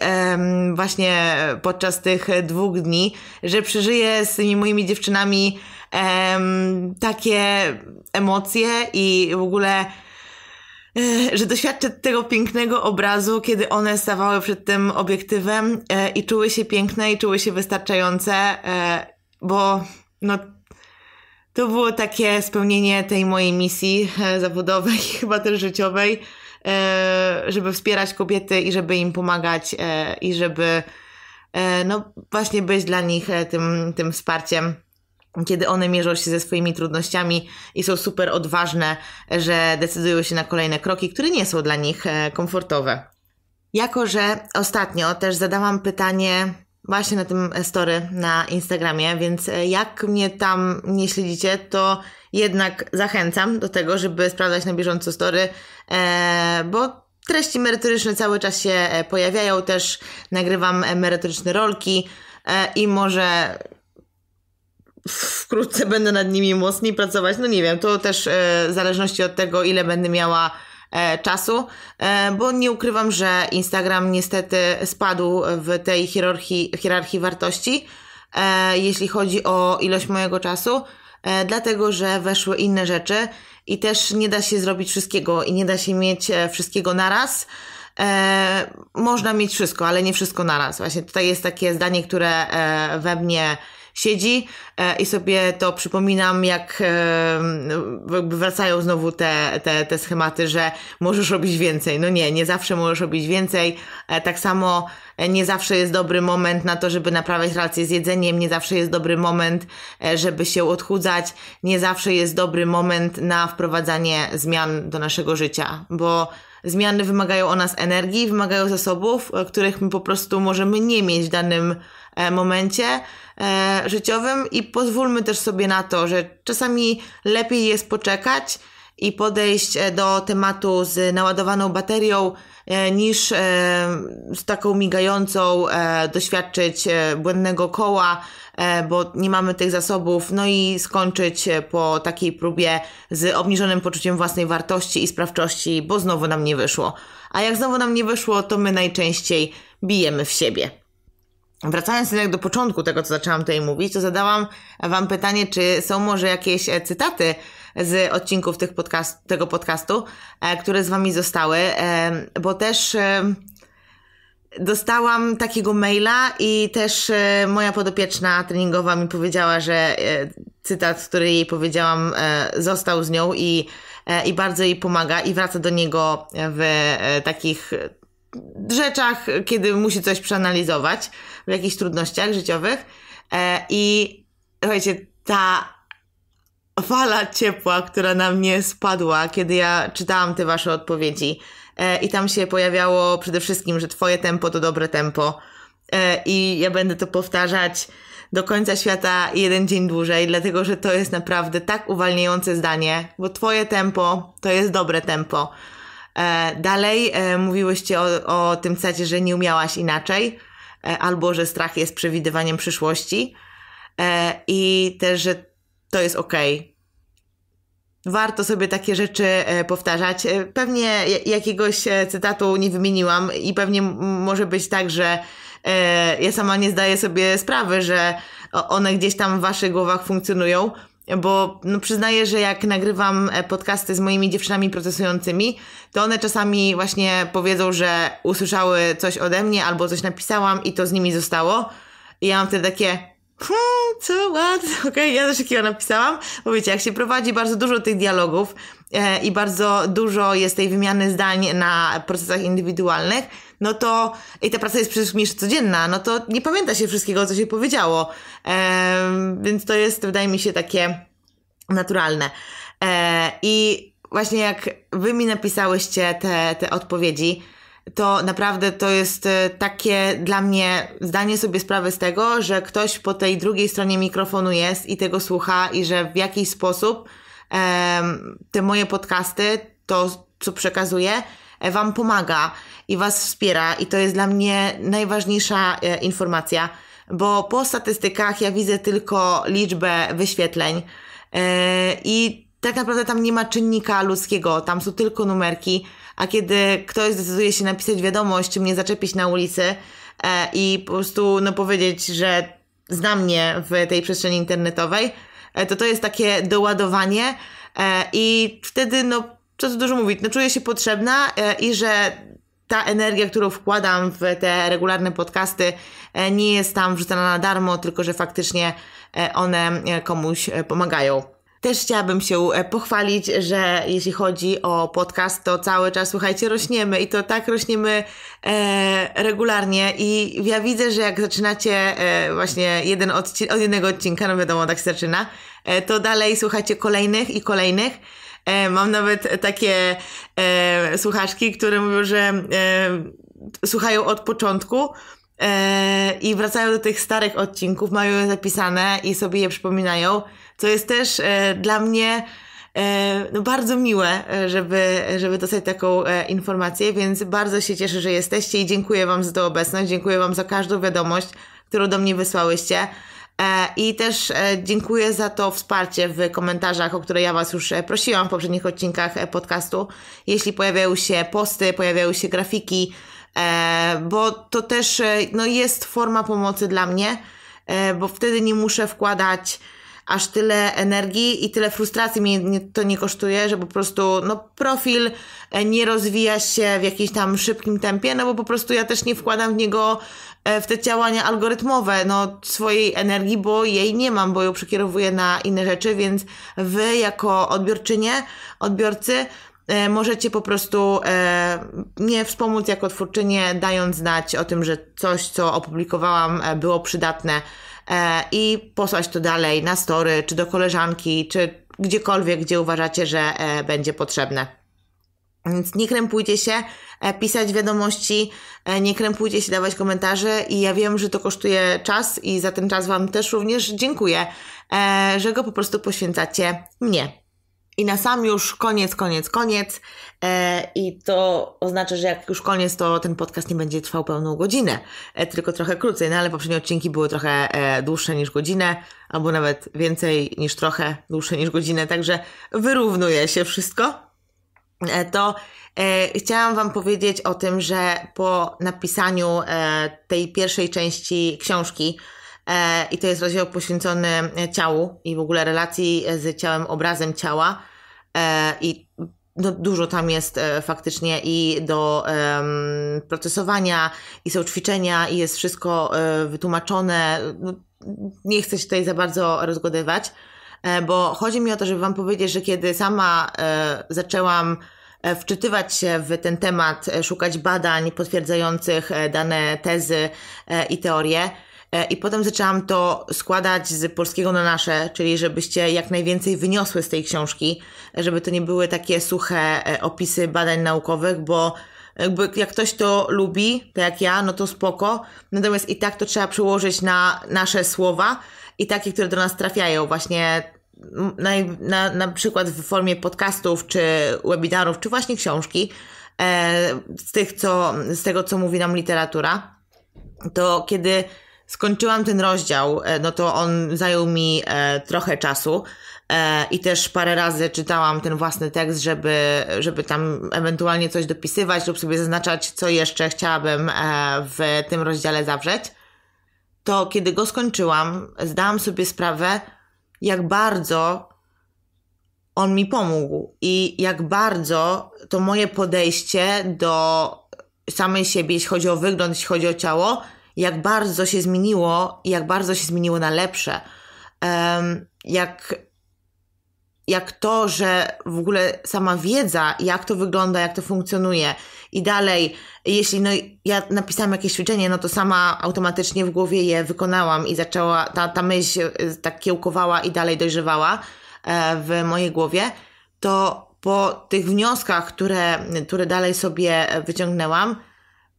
właśnie podczas tych dwóch dni, że przeżyję z tymi moimi dziewczynami takie emocje i w ogóle e, że doświadczę tego pięknego obrazu, kiedy one stawały przed tym obiektywem e, i czuły się piękne i czuły się wystarczające, bo no to było takie spełnienie tej mojej misji e, zawodowej, *laughs* chyba też życiowej, e, żeby wspierać kobiety i żeby im pomagać e, i żeby no właśnie być dla nich tym, tym wsparciem kiedy one mierzą się ze swoimi trudnościami i są super odważne, że decydują się na kolejne kroki, które nie są dla nich komfortowe. Jako, że ostatnio też zadałam pytanie właśnie na tym story na Instagramie, więc e, jak mnie tam nie śledzicie, to jednak zachęcam do tego, żeby sprawdzać na bieżąco story, e, bo treści merytoryczne cały czas się e, pojawiają, też nagrywam merytoryczne rolki i może wkrótce będę nad nimi mocniej pracować, no nie wiem, to też w zależności od tego, ile będę miała E, czasu, e, bo nie ukrywam, że Instagram niestety spadł w tej hierarchii, hierarchii wartości, e, jeśli chodzi o ilość mojego czasu, dlatego że weszły inne rzeczy i też nie da się zrobić wszystkiego i nie da się mieć wszystkiego naraz. E, można mieć wszystko, ale nie wszystko naraz. Właśnie tutaj jest takie zdanie, które we mnie siedzi e, i sobie to przypominam, jak e, jakby wracają znowu te, te, te schematy, że możesz robić więcej. No nie, nie zawsze możesz robić więcej. E, tak samo nie zawsze jest dobry moment na to, żeby naprawiać relacje z jedzeniem, nie zawsze jest dobry moment, żeby się odchudzać, nie zawsze jest dobry moment na wprowadzanie zmian do naszego życia, bo zmiany wymagają od nas energii, wymagają zasobów, których my po prostu możemy nie mieć w danym E, momencie e, życiowym i pozwólmy też sobie na to, że czasami lepiej jest poczekać i podejść e, do tematu z naładowaną baterią niż z taką migającą doświadczyć błędnego koła, bo nie mamy tych zasobów, no i skończyć po takiej próbie z obniżonym poczuciem własnej wartości i sprawczości, bo znowu nam nie wyszło. A jak znowu nam nie wyszło, to my najczęściej bijemy w siebie. Wracając jednak do początku tego, co zaczęłam tutaj mówić, to zadałam Wam pytanie, czy są może jakieś e, cytaty z odcinków tych podcast, tego podcastu, e, które z Wami zostały, bo też e, dostałam takiego maila i też moja podopieczna treningowa mi powiedziała, że cytat, który jej powiedziałam, został z nią i, i bardzo jej pomaga i wraca do niego w takich rzeczach, kiedy musi coś przeanalizować, w jakichś trudnościach życiowych. E, I słuchajcie, ta fala ciepła, która na mnie spadła, kiedy ja czytałam te wasze odpowiedzi, e, i tam się pojawiało przede wszystkim, że twoje tempo to dobre tempo. E, I ja będę to powtarzać do końca świata jeden dzień dłużej, dlatego że to jest naprawdę tak uwalniające zdanie, bo twoje tempo to jest dobre tempo. E, dalej e, mówiłyście o, o tym cacie, że nie umiałaś inaczej, e, albo że strach jest przewidywaniem przyszłości i też, że to jest ok. Warto sobie takie rzeczy powtarzać. Pewnie jakiegoś cytatu nie wymieniłam i pewnie może być tak, że ja sama nie zdaję sobie sprawy, że one gdzieś tam w waszych głowach funkcjonują, bo no, przyznaję, że jak nagrywam e, podcasty z moimi dziewczynami procesującymi, to one czasami właśnie powiedzą, że usłyszały coś ode mnie albo coś napisałam i to z nimi zostało. I ja mam wtedy takie, hmm, co, ładne, *laughs* okej, okay, ja też takiego napisałam. Bo wiecie, jak się prowadzi bardzo dużo tych dialogów e, i bardzo dużo jest tej wymiany zdań na procesach indywidualnych, no to i ta praca jest przecież mniejsza codzienna, no to nie pamięta się wszystkiego, co się powiedziało. więc to jest, wydaje mi się, takie naturalne. E, I właśnie jak wy mi napisałyście te, te odpowiedzi, to naprawdę to jest e, takie dla mnie zdanie sobie sprawy z tego, że ktoś po tej drugiej stronie mikrofonu jest i tego słucha i że w jakiś sposób te moje podcasty, to co przekazuję, E, wam pomaga i Was wspiera, i to jest dla mnie najważniejsza e, informacja, bo po statystykach ja widzę tylko liczbę wyświetleń e, i tak naprawdę tam nie ma czynnika ludzkiego, tam są tylko numerki, a kiedy ktoś decyduje się napisać wiadomość, czy mnie zaczepić na ulicy i po prostu no, powiedzieć, że zna mnie w tej przestrzeni internetowej, to to jest takie doładowanie i wtedy no co tu dużo mówić, no czuję się potrzebna e, i że ta energia, którą wkładam w te regularne podcasty, e, nie jest tam wrzucana na darmo, tylko że faktycznie e, one komuś pomagają. Też chciałabym się pochwalić, że jeśli chodzi o podcast, to cały czas, słuchajcie, rośniemy i to tak rośniemy e, regularnie. I ja widzę, że jak zaczynacie e, właśnie jeden odci- od jednego odcinka, no wiadomo, tak się zaczyna, e, to dalej słuchacie kolejnych i kolejnych. E, mam nawet takie e, słuchaczki, które mówią, że e, słuchają od początku i wracają do tych starych odcinków, mają je zapisane i sobie je przypominają, co jest też dla mnie no bardzo miłe, żeby, żeby dostać taką informację, więc bardzo się cieszę, że jesteście i dziękuję Wam za tę obecność, dziękuję Wam za każdą wiadomość, którą do mnie wysłałyście. E, I też e, dziękuję za to wsparcie w komentarzach, o które ja Was już e, prosiłam w poprzednich odcinkach podcastu. Jeśli pojawiają się posty, pojawiają się grafiki, bo to też no, jest forma pomocy dla mnie, bo wtedy nie muszę wkładać aż tyle energii i tyle frustracji mnie to nie kosztuje, że po prostu no, profil nie rozwija się w jakimś tam szybkim tempie, no bo po prostu ja też nie wkładam w niego E, w te działania algorytmowe, no, swojej energii, bo jej nie mam, bo ją przekierowuję na inne rzeczy, więc wy jako odbiorczynie, odbiorcy e, możecie po prostu e, mnie wspomóc jako twórczynię, dając znać o tym, że coś, co opublikowałam, e, było przydatne e, i posłać to dalej na story, czy do koleżanki, czy gdziekolwiek, gdzie uważacie, że e, będzie potrzebne. Więc nie krępujcie się, e, pisać wiadomości, e, nie krępujcie się, dawać komentarze i ja wiem, że to kosztuje czas i za ten czas Wam też również dziękuję, e, że go po prostu poświęcacie mnie. I na sam już koniec, koniec, koniec. E, I to oznacza, że jak już koniec, to ten podcast nie będzie trwał pełną godzinę, e, tylko trochę krócej. No ale poprzednie odcinki były trochę e, dłuższe niż godzinę, albo nawet więcej niż trochę dłuższe niż godzinę, także wyrównuje się wszystko. E, to e, chciałam Wam powiedzieć o tym, że po napisaniu e, tej pierwszej części książki, e, i to jest rozdział poświęcony e, ciału i w ogóle relacji e, z ciałem, obrazem ciała, i no, dużo tam jest faktycznie i do procesowania, i są ćwiczenia, i jest wszystko wytłumaczone. No, nie chcę się tutaj za bardzo rozgodywać. E, bo chodzi mi o to, żeby Wam powiedzieć, że kiedy sama e, zaczęłam e, wczytywać się w ten temat, szukać badań potwierdzających dane tezy i teorie, i potem zaczęłam to składać z polskiego na nasze, czyli żebyście jak najwięcej wyniosły z tej książki, żeby to nie były takie suche opisy badań naukowych, bo jakby jak ktoś to lubi, tak jak ja, no to spoko. Natomiast i tak to trzeba przełożyć na nasze słowa i takie, które do nas trafiają właśnie na, na, na przykład w formie podcastów, czy webinarów, czy właśnie książki, e, z, tych, co, z tego, co mówi nam literatura, to kiedy skończyłam ten rozdział, e, no to on zajął mi e, trochę czasu, E, I też parę razy czytałam ten własny tekst, żeby, żeby tam ewentualnie coś dopisywać lub sobie zaznaczać, co jeszcze chciałabym e, w tym rozdziale zawrzeć. To kiedy go skończyłam, zdałam sobie sprawę, jak bardzo on mi pomógł i jak bardzo to moje podejście do samej siebie, jeśli chodzi o wygląd, jeśli chodzi o ciało, jak bardzo się zmieniło i jak bardzo się zmieniło na lepsze. Um, jak jak to, że w ogóle sama wiedza, jak to wygląda, jak to funkcjonuje i dalej, jeśli no, ja napisałam jakieś ćwiczenie, no to sama automatycznie w głowie je wykonałam i zaczęła, ta, ta myśl y, tak kiełkowała i dalej dojrzewała e, w mojej głowie, to po tych wnioskach, które, które dalej sobie wyciągnęłam,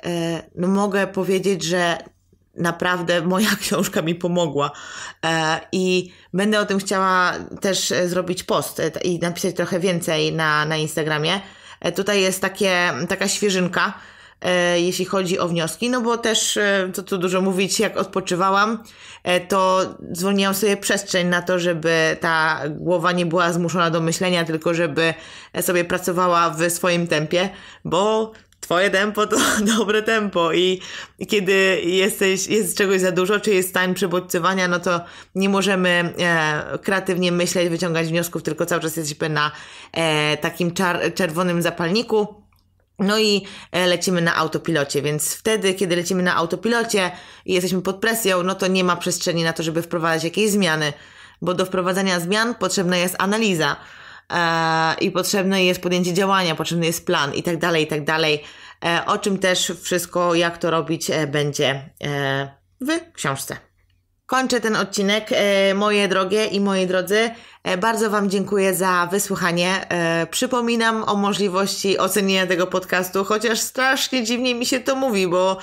e, no mogę powiedzieć, że naprawdę moja *laughs* książka mi pomogła. E, I będę o tym chciała też e, zrobić post e, i napisać trochę więcej na, na Instagramie. Tutaj jest takie, taka świeżynka, jeśli chodzi o wnioski, no bo też, co tu dużo mówić, jak odpoczywałam, to zwolniłam sobie przestrzeń na to, żeby ta głowa nie była zmuszona do myślenia, tylko żeby sobie pracowała w swoim tempie, bo twoje tempo to *laughs* dobre tempo i kiedy jesteś, jest czegoś za dużo, czy jest stan przybodźcowania, no to nie możemy e, kreatywnie myśleć, wyciągać wniosków, tylko cały czas jesteśmy na e, takim czar- czerwonym zapalniku. No i e, lecimy na autopilocie, więc wtedy, kiedy lecimy na autopilocie i jesteśmy pod presją, no to nie ma przestrzeni na to, żeby wprowadzać jakieś zmiany, bo do wprowadzania zmian potrzebna jest analiza. E, i potrzebne jest podjęcie działania, potrzebny jest plan i tak dalej, i tak dalej. E, o czym też wszystko, jak to robić, e, będzie w książce. Kończę ten odcinek. Moje drogie i moi drodzy, bardzo Wam dziękuję za wysłuchanie. Przypominam o możliwości ocenienia tego podcastu, chociaż strasznie dziwnie mi się to mówi, bo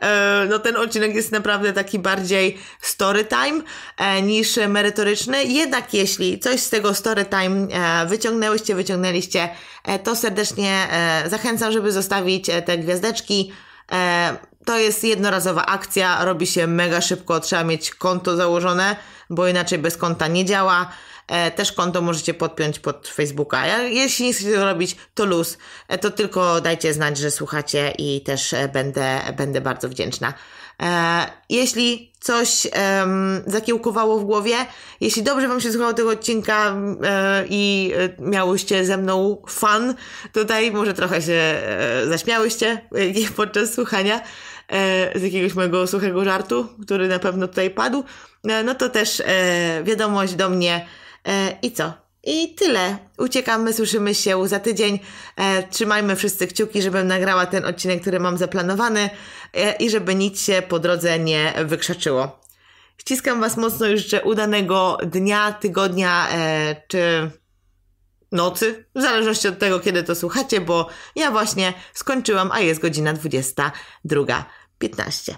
E, no ten odcinek jest naprawdę taki bardziej story time e, niż merytoryczny. Jednak jeśli coś z tego story time e, wyciągnęłyście, wyciągnęliście, to serdecznie zachęcam, żeby zostawić te gwiazdeczki to jest jednorazowa akcja, robi się mega szybko, trzeba mieć konto założone, bo inaczej bez konta nie działa. E, też konto możecie podpiąć pod Facebooka. jeśli nie chcecie to robić, to luz. E, to tylko dajcie znać, że słuchacie i też e, będę, będę bardzo wdzięczna. jeśli coś um, zakiełkowało w głowie, jeśli dobrze Wam się słuchało tego odcinka i miałyście ze mną fan, tutaj może trochę się e, zaśmiałyście podczas słuchania, E, z jakiegoś mojego suchego żartu, który na pewno tutaj padł, e, no to też e, wiadomość do mnie i co? I tyle. Uciekamy, słyszymy się za tydzień. trzymajmy wszyscy kciuki, żebym nagrała ten odcinek, który mam zaplanowany i żeby nic się po drodze nie wykrzaczyło. Ściskam Was mocno, już życzę udanego dnia, tygodnia czy nocy, w zależności od tego, kiedy to słuchacie, bo ja właśnie skończyłam, a jest godzina 22. 15.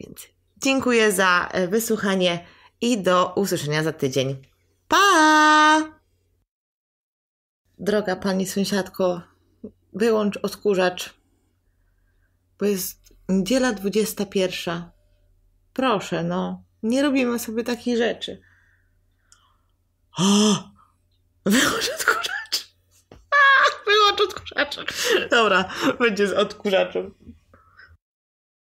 Więc dziękuję za e, wysłuchanie i do usłyszenia za tydzień. Pa! Droga pani sąsiadko, wyłącz odkurzacz, bo jest niedziela 21. Proszę, no, nie robimy sobie takich rzeczy. O! Wyłącz odkurzacz! A, *laughs* wyłącz odkurzacz! Dobra, będzie z odkurzaczem.